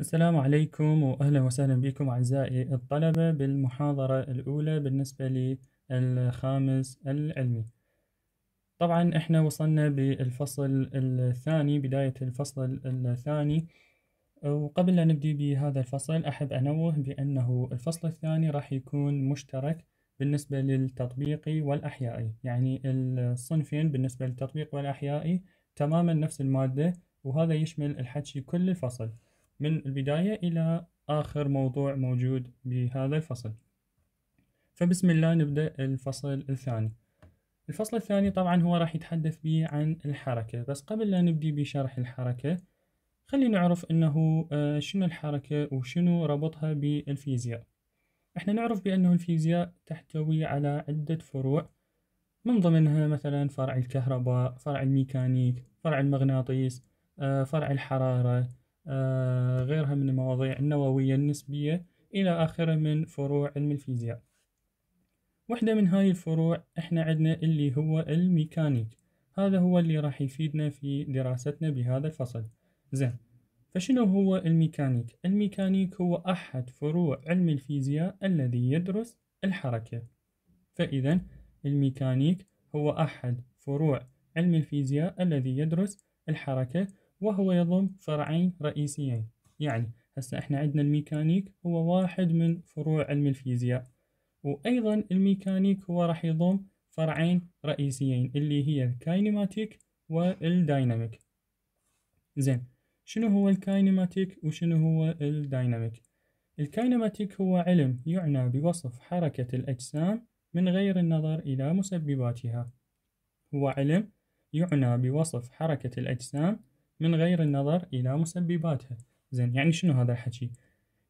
السلام عليكم وأهلا وسهلا بكم أعزائي الطلبة بالمحاضرة الأولى بالنسبة للخامس العلمي طبعا إحنا وصلنا بالفصل الثاني بداية الفصل الثاني وقبل لا نبدي بهذا الفصل أحب أنوه بأنه الفصل الثاني راح يكون مشترك بالنسبة للتطبيقي والأحيائي يعني الصنفين بالنسبة للتطبيق والأحيائي تماما نفس المادة وهذا يشمل الحكي كل الفصل من البداية إلى آخر موضوع موجود بهذا الفصل فبسم الله نبدأ الفصل الثاني الفصل الثاني طبعا هو راح يتحدث به عن الحركة بس قبل لا نبدي بشرح الحركة خلينا نعرف انه آه، شنو الحركة وشنو ربطها بالفيزياء احنا نعرف بانه الفيزياء تحتوي على عدة فروع من ضمنها مثلا فرع الكهرباء فرع الميكانيك فرع المغناطيس آه، فرع الحرارة آه، غيرها من المواضيع النووية النسبية إلى آخره من فروع علم الفيزياء واحدة من هاي الفروع إحنا عندنا اللي هو الميكانيك هذا هو اللي راح يفيدنا في دراستنا بهذا الفصل زين فشنو هو الميكانيك؟ الميكانيك هو أحد فروع علم الفيزياء الذي يدرس الحركة فإذا الميكانيك هو أحد فروع علم الفيزياء الذي يدرس الحركة وهو يضم فرعين رئيسيين يعني هسه احنا عندنا الميكانيك هو واحد من فروع علم الفيزياء وأيضا الميكانيك هو راح يضم فرعين رئيسيين اللي هي الكاينماتيك والدايناميك زين شنو هو الكاينماتيك وشنو هو الدايناميك الكاينماتيك هو علم يعنى بوصف حركة الأجسام من غير النظر إلى مسبباتها هو علم يعنى بوصف حركة الأجسام من غير النظر إلى مسبباتها زين يعني شنو هذا الحكي؟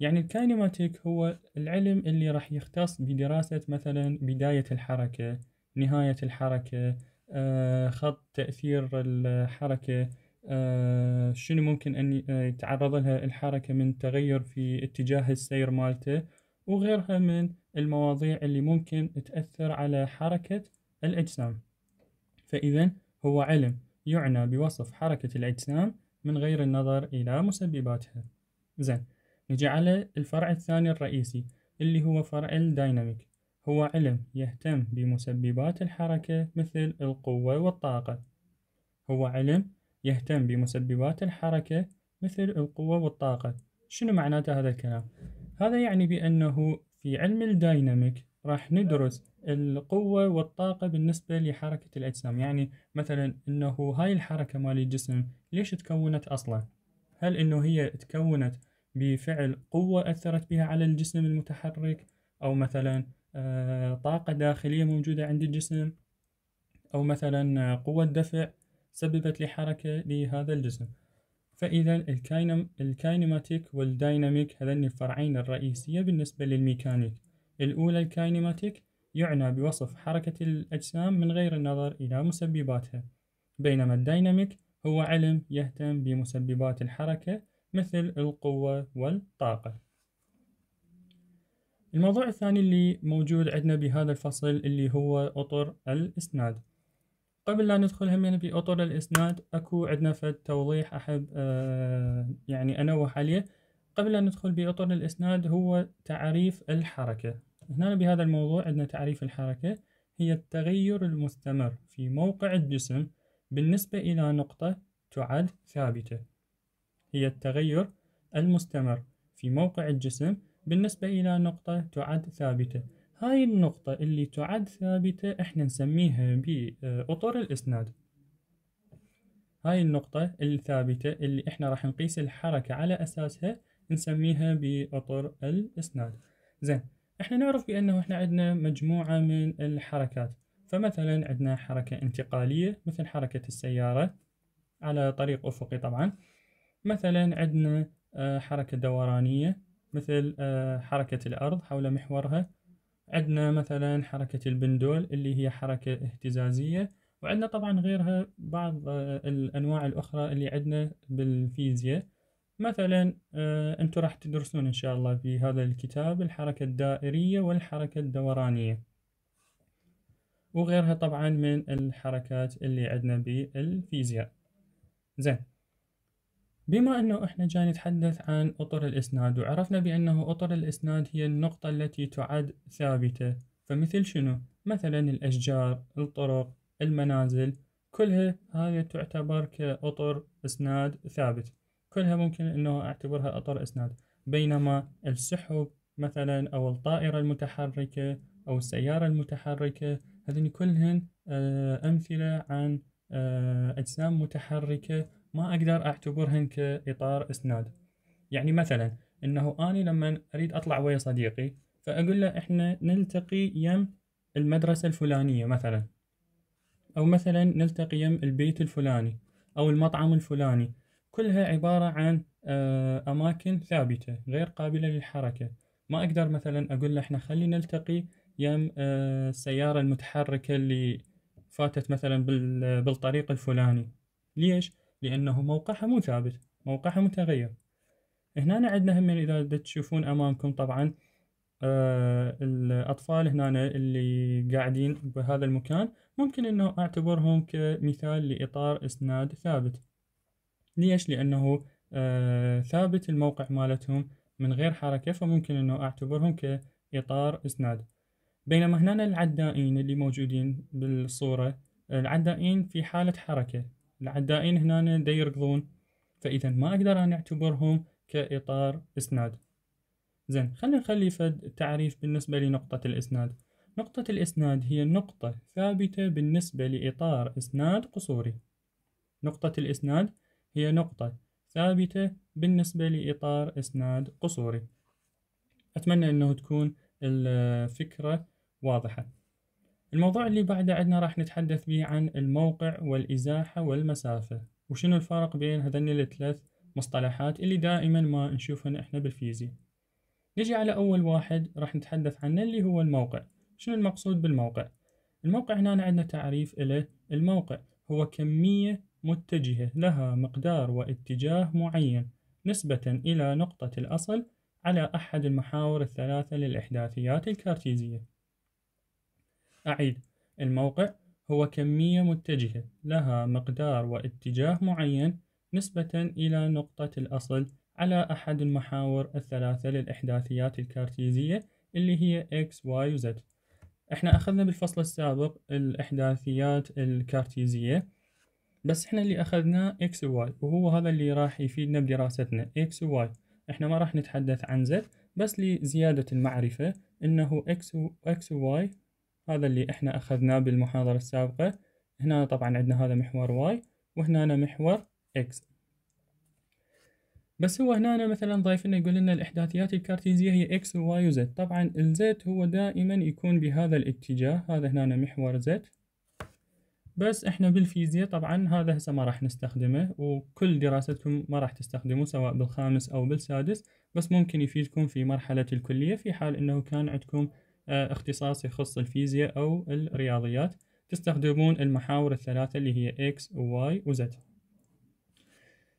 يعني الكاينماتيك هو العلم اللي راح يختص بدراسة مثلا بداية الحركة نهاية الحركة آه خط تأثير الحركة آه شنو ممكن أن آه، يتعرض لها الحركة من تغير في اتجاه السير مالته وغيرها من المواضيع اللي ممكن تأثر على حركة الأجسام فإذا هو علم يعنى بوصف حركة الأجسام من غير النظر إلى مسبباتها زين نجي على الفرع الثاني الرئيسي اللي هو فرع الديناميك هو علم يهتم بمسببات الحركة مثل القوة والطاقة هو علم يهتم بمسببات الحركة مثل القوة والطاقة شنو معناته هذا الكلام؟ هذا يعني بأنه في علم الديناميك راح ندرس القوة والطاقة بالنسبة لحركة الأجسام يعني مثلا أنه هاي الحركة مال الجسم ليش تكونت أصلا هل أنه هي تكونت بفعل قوة أثرت بها على الجسم المتحرك أو مثلا آه، طاقة داخلية موجودة عند الجسم أو مثلا آه، قوة دفع سببت لحركة لهذا الجسم فإذا الكاينماتيك والدايناميك هذين الفرعين الرئيسية بالنسبة للميكانيك الأولى الكاينماتيك يعنى بوصف حركة الأجسام من غير النظر إلى مسبباتها بينما الديناميك هو علم يهتم بمسببات الحركة مثل القوة والطاقة الموضوع الثاني اللي موجود عندنا بهذا الفصل اللي هو أطر الإسناد قبل لا ندخل همين بأطر الإسناد أكو عندنا فد توضيح أحب آه يعني أنوه عليه قبل أن ندخل بأطر الإسناد هو تعريف الحركة هنا بهذا الموضوع عندنا تعريف الحركة هي التغير المستمر في موقع الجسم بالنسبة إلى نقطة تعد ثابتة هي التغير المستمر في موقع الجسم بالنسبة إلى نقطة تعد ثابتة هاي النقطة اللي تعد ثابتة احنا نسميها بأطر الإسناد هاي النقطة الثابتة اللي احنا راح نقيس الحركة على أساسها نسميها بأطر الإسناد زين احنا نعرف بانه احنا عندنا مجموعة من الحركات فمثلا عندنا حركة انتقالية مثل حركة السيارة على طريق افقي طبعا مثلا عندنا آه، حركة دورانية مثل آه، حركة الارض حول محورها عندنا مثلا حركة البندول اللي هي حركة اهتزازية وعندنا طبعا غيرها بعض آه، الأنواع الأخرى اللي عندنا بالفيزياء مثلا آه، أنتم راح تدرسون إن شاء الله في هذا الكتاب الحركة الدائرية والحركة الدورانية وغيرها طبعا من الحركات اللي عندنا بالفيزياء زين بما أنه إحنا جاي نتحدث عن أطر الإسناد وعرفنا بأنه أطر الإسناد هي النقطة التي تعد ثابتة فمثل شنو؟ مثلا الأشجار، الطرق، المنازل كلها هذه تعتبر كأطر إسناد ثابت كلها ممكن أنه أعتبرها أطر إسناد بينما السحب مثلا أو الطائرة المتحركة أو السيارة المتحركة هذين كلهن آه، أمثلة عن آه، أجسام متحركة ما أقدر أعتبرهن كإطار إسناد يعني مثلا أنه اني لما أريد أطلع ويا صديقي فأقول له إحنا نلتقي يم المدرسة الفلانية مثلا أو مثلا نلتقي يم البيت الفلاني أو المطعم الفلاني كلها عبارة عن آه، أماكن ثابتة غير قابلة للحركة ما أقدر مثلا أقول له إحنا خلينا نلتقي يم آه، السيارة المتحركة اللي فاتت مثلا بالطريق الفلاني ليش؟ لأنه موقعها مو ثابت موقعها متغير هنا عندنا هم إذا تشوفون أمامكم طبعا آه، الأطفال هنا اللي قاعدين بهذا المكان ممكن أنه أعتبرهم كمثال لإطار إسناد ثابت ليش؟ لأنه آه، ثابت الموقع مالتهم من غير حركة فممكن أنه أعتبرهم كإطار إسناد بينما هنا العدائين اللي موجودين بالصورة العدائين في حالة حركة العدائين هنا دا يركضون فإذا ما أقدر أن أعتبرهم كإطار إسناد زين خلينا نخلي فد تعريف بالنسبة لنقطة الإسناد نقطة الإسناد هي نقطة ثابتة بالنسبة لإطار إسناد قصوري نقطة الإسناد هي نقطة ثابتة بالنسبة لإطار إسناد قصوري أتمنى أنه تكون الفكرة واضحة الموضوع اللي بعده عندنا راح نتحدث به عن الموقع والإزاحة والمسافة وشنو الفرق بين هذين الثلاث مصطلحات اللي دائما ما نشوفهم احنا بالفيزياء نجي على أول واحد راح نتحدث عنه اللي هو الموقع شنو المقصود بالموقع الموقع هنا عندنا تعريف له الموقع هو كمية متجهة لها مقدار واتجاه معين نسبة إلى نقطة الأصل على أحد المحاور الثلاثة للإحداثيات الكارتيزية. أعيد الموقع هو كمية متجهة لها مقدار واتجاه معين نسبة إلى نقطة الأصل على أحد المحاور الثلاثة للإحداثيات الكارتيزية اللي هي x, y, z. احنا أخذنا بالفصل السابق الإحداثيات الكارتيزية بس احنا اللي اخذناه اكس وواي وهو هذا اللي راح يفيدنا بدراستنا اكس وواي احنا ما راح نتحدث عن زد بس لزيادة المعرفة انه اكس واكس وواي هذا اللي احنا اخذناه بالمحاضرة السابقة هنا طبعا عندنا هذا محور واي وهنا أنا محور اكس بس هو هنا أنا مثلا ضايف لنا يقول لنا الاحداثيات الكارتيزيه هي اكس وواي وزد طبعا الزد هو دائما يكون بهذا الاتجاه هذا هنا أنا محور زد بس احنا بالفيزياء طبعا هذا هسه ما راح نستخدمه وكل دراستكم ما راح تستخدموه سواء بالخامس او بالسادس بس ممكن يفيدكم في مرحلة الكلية في حال انه كان عندكم آه، اختصاص يخص الفيزياء او الرياضيات تستخدمون المحاور الثلاثة اللي هي X و Y و Z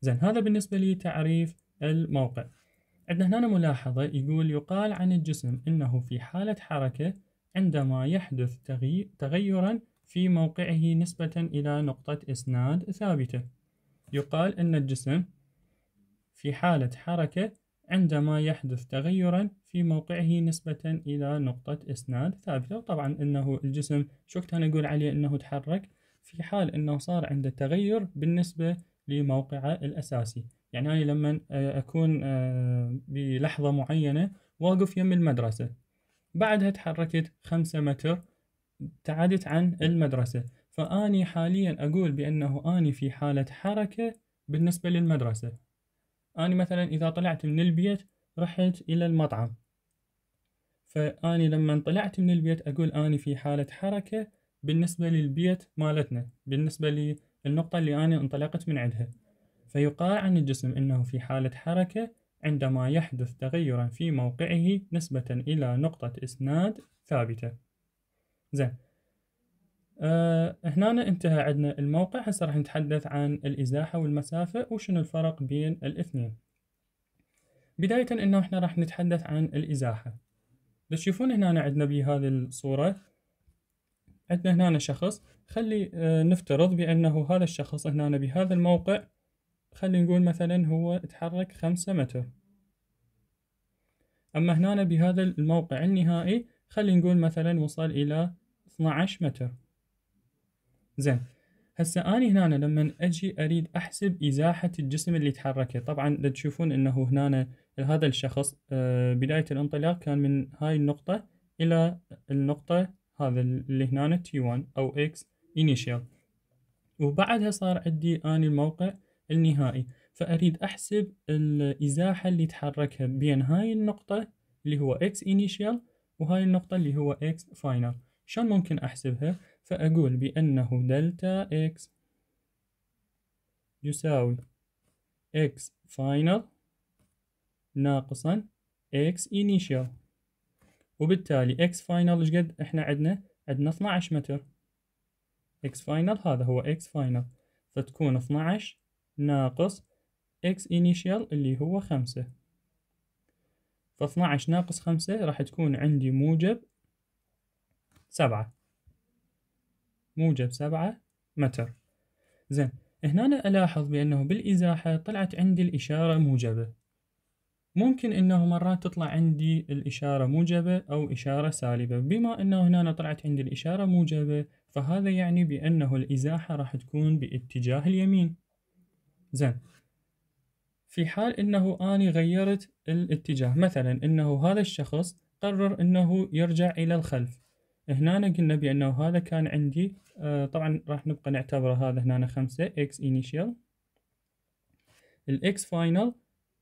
زين هذا بالنسبة لتعريف الموقع عندنا هنا ملاحظة يقول يقال عن الجسم انه في حالة حركة عندما يحدث تغيرا في موقعه نسبة إلى نقطة إسناد ثابتة يقال أن الجسم في حالة حركة عندما يحدث تغيرا في موقعه نسبة إلى نقطة إسناد ثابتة وطبعا أنه الجسم شو كنت أنا أقول عليه أنه تحرك في حال أنه صار عنده تغير بالنسبة لموقعه الأساسي يعني أنا لما آه، أكون آه، بلحظة معينة واقف يم المدرسة بعدها تحركت خمسة متر ابتعدت عن إيه. المدرسة فأني حاليا أقول بأنه أني في حالة حركة بالنسبة للمدرسة أني مثلا إذا طلعت من البيت رحت إلى المطعم فأني لما طلعت من البيت أقول أني في حالة حركة بالنسبة للبيت مالتنا بالنسبة للنقطة اللي أنا انطلقت من عندها فيقال عن الجسم أنه في حالة حركة عندما يحدث تغيرا في موقعه نسبة إلى نقطة إسناد ثابتة زين أه هنا انتهى عندنا الموقع هسه راح نتحدث عن الازاحه والمسافه وشنو الفرق بين الاثنين بدايه انه احنا راح نتحدث عن الازاحه تشوفون هنا عندنا بهذه الصوره عندنا هنا شخص خلي آه، نفترض بانه هذا الشخص هنا بهذا الموقع خلي نقول مثلا هو تحرك خمسة متر اما هنا بهذا الموقع النهائي خلي نقول مثلا وصل الى 12 متر زين هسه اني هنا لما أجي أريد أحسب إزاحة الجسم اللي تحركه طبعا تشوفون أنه هنا هذا الشخص آه، بداية الانطلاق كان من هاي النقطة إلى النقطة هذا اللي هنا T1 أو X initial وبعدها صار عندي اني الموقع النهائي فأريد أحسب الإزاحة اللي تحركها بين هاي النقطة اللي هو X initial وهاي النقطة اللي هو X final شلون ممكن أحسبها؟ فأقول بأنه دلتا إكس يساوي إكس فاينل ناقصا إكس initial وبالتالي إكس فاينل إيش قد إحنا عندنا؟ عندنا 12 متر إكس فاينل هذا هو إكس فاينل فتكون 12 ناقص إكس initial اللي هو 5 ف ف12 ناقص 5 راح تكون عندي موجب سبعة موجب سبعة متر زين هنا أنا ألاحظ بأنه بالإزاحة طلعت عندي الإشارة موجبة ممكن أنه مرات تطلع عندي الإشارة موجبة أو إشارة سالبة بما أنه هنا أنا طلعت عندي الإشارة موجبة فهذا يعني بأنه الإزاحة راح تكون باتجاه اليمين زين في حال أنه أنا غيرت الاتجاه مثلا أنه هذا الشخص قرر أنه يرجع إلى الخلف هنا قلنا بأنه هذا كان عندي آه، طبعا راح نبقى نعتبره هذا هنا خمسة x initial الx final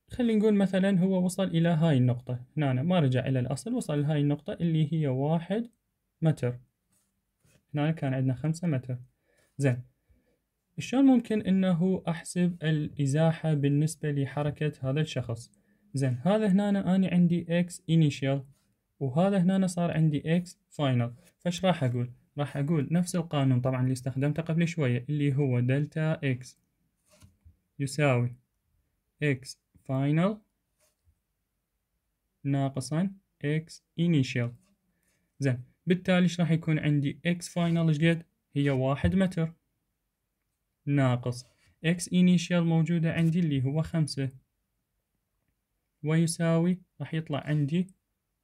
خلينا نقول مثلا هو وصل إلى هاي النقطة هنا ما رجع إلى الأصل وصل لهاي النقطة اللي هي واحد متر هنا كان عندنا خمسة متر زين شلون ممكن انه احسب الازاحة بالنسبة لحركة هذا الشخص زين هذا هنا انا عندي x initial وهذا هنا صار عندي x فاينل فاش راح اقول راح اقول نفس القانون طبعا اللي استخدمته قبل شوية اللي هو دلتا x يساوي x فاينل ناقصا x initial زين بالتالي ايش راح يكون عندي x فاينل ايش قد هي واحد متر ناقص x initial موجودة عندي اللي هو خمسة ويساوي راح يطلع عندي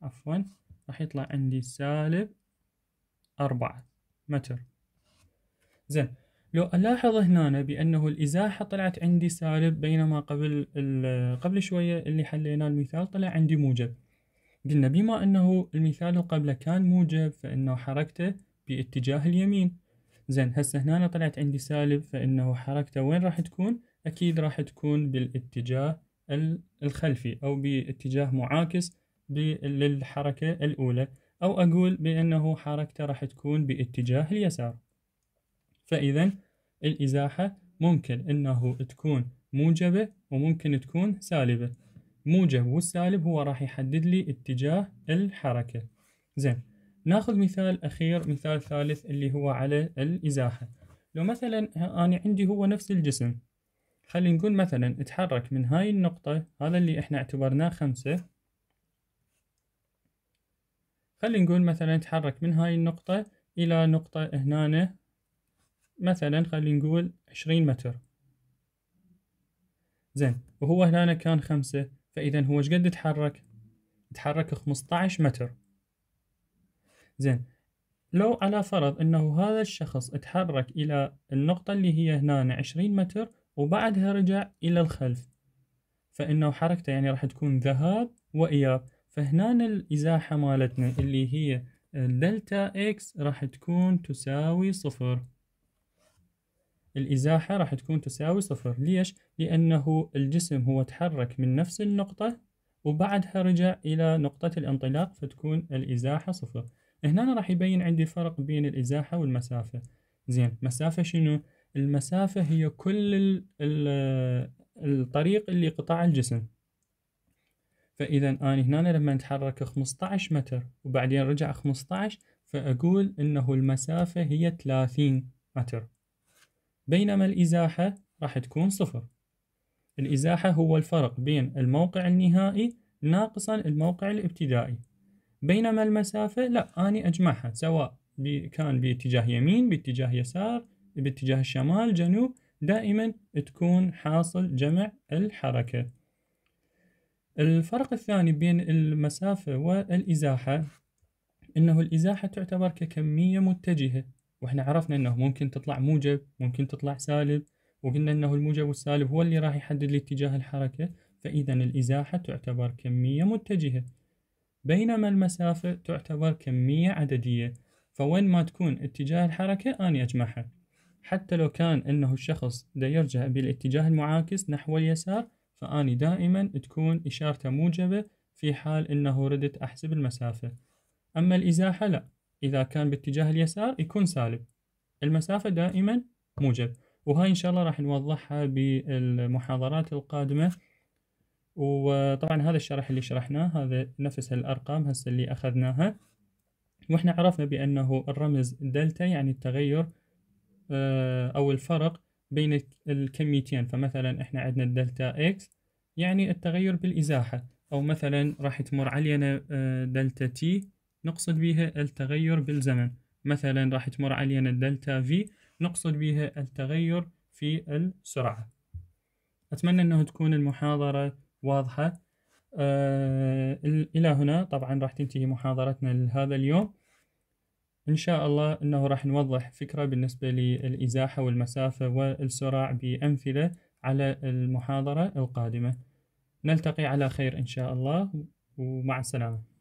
عفوا راح يطلع عندي سالب أربعة متر زين لو ألاحظ هنا بأنه الإزاحة طلعت عندي سالب بينما قبل قبل شوية اللي حلينا المثال طلع عندي موجب قلنا بما أنه المثال قبله كان موجب فإنه حركته باتجاه اليمين زين هسه هنا طلعت عندي سالب فإنه حركته وين راح تكون؟ أكيد راح تكون بالاتجاه الخلفي أو باتجاه معاكس للحركة الأولى أو أقول بأنه حركته راح تكون باتجاه اليسار فإذا الإزاحة ممكن أنه تكون موجبة وممكن تكون سالبة موجب والسالب هو راح يحدد لي اتجاه الحركة زين ناخذ مثال أخير مثال ثالث اللي هو على الإزاحة لو مثلا أنا عندي هو نفس الجسم خلينا نقول مثلا اتحرك من هاي النقطة هذا اللي احنا اعتبرناه خمسة خلينا نقول مثلا تحرك من هاي النقطة إلى نقطة هنا مثلا خلينا نقول عشرين متر زين وهو هنا كان خمسة فإذا هو شقد تحرك؟ تحرك خمستاعش متر زين لو على فرض أنه هذا الشخص تحرك إلى النقطة اللي هي هنا عشرين متر وبعدها رجع إلى الخلف فإنه حركته يعني راح تكون ذهاب وإياب فهنا الازاحه مالتنا اللي هي دلتا اكس راح تكون تساوي صفر الازاحه راح تكون تساوي صفر ليش لانه الجسم هو تحرك من نفس النقطه وبعدها رجع الى نقطه الانطلاق فتكون الازاحه صفر هنا راح يبين عندي فرق بين الازاحه والمسافه زين مسافه شنو المسافه هي كل الطريق اللي قطع الجسم فاذا انا هنا لما اتحرك 15 متر وبعدين رجع 15 فاقول انه المسافه هي 30 متر بينما الازاحه راح تكون صفر الازاحه هو الفرق بين الموقع النهائي ناقصا الموقع الابتدائي بينما المسافه لا اني اجمعها سواء بي كان باتجاه يمين باتجاه يسار باتجاه الشمال جنوب دائما تكون حاصل جمع الحركه الفرق الثاني بين المسافة والإزاحة أنه الإزاحة تعتبر ككمية متجهة وإحنا عرفنا أنه ممكن تطلع موجب ممكن تطلع سالب وقلنا أنه الموجب والسالب هو اللي راح يحدد الاتجاه اتجاه الحركة فإذا الإزاحة تعتبر كمية متجهة بينما المسافة تعتبر كمية عددية فوين ما تكون اتجاه الحركة أنا أجمعها حتى لو كان أنه الشخص دا يرجع بالاتجاه المعاكس نحو اليسار فأني دائما تكون إشارته موجبة في حال أنه ردت أحسب المسافة أما الإزاحة لا إذا كان باتجاه اليسار يكون سالب المسافة دائما موجب وهاي إن شاء الله راح نوضحها بالمحاضرات القادمة وطبعا هذا الشرح اللي شرحناه هذا نفس الأرقام هسه اللي أخذناها واحنا عرفنا بأنه الرمز دلتا يعني التغير آه، أو الفرق بين الكميتين فمثلا احنا عندنا الدلتا اكس يعني التغير بالازاحه او مثلا راح تمر علينا آه، دلتا تي نقصد بها التغير بالزمن مثلا راح تمر علينا الدلتا في نقصد بها التغير في السرعه اتمنى انه تكون المحاضره واضحه آه الى هنا طبعا راح تنتهي محاضرتنا لهذا اليوم إن شاء الله أنه راح نوضح فكرة بالنسبة للإزاحة والمسافة والسرعة بأمثلة على المحاضرة القادمة نلتقي على خير إن شاء الله ومع السلامة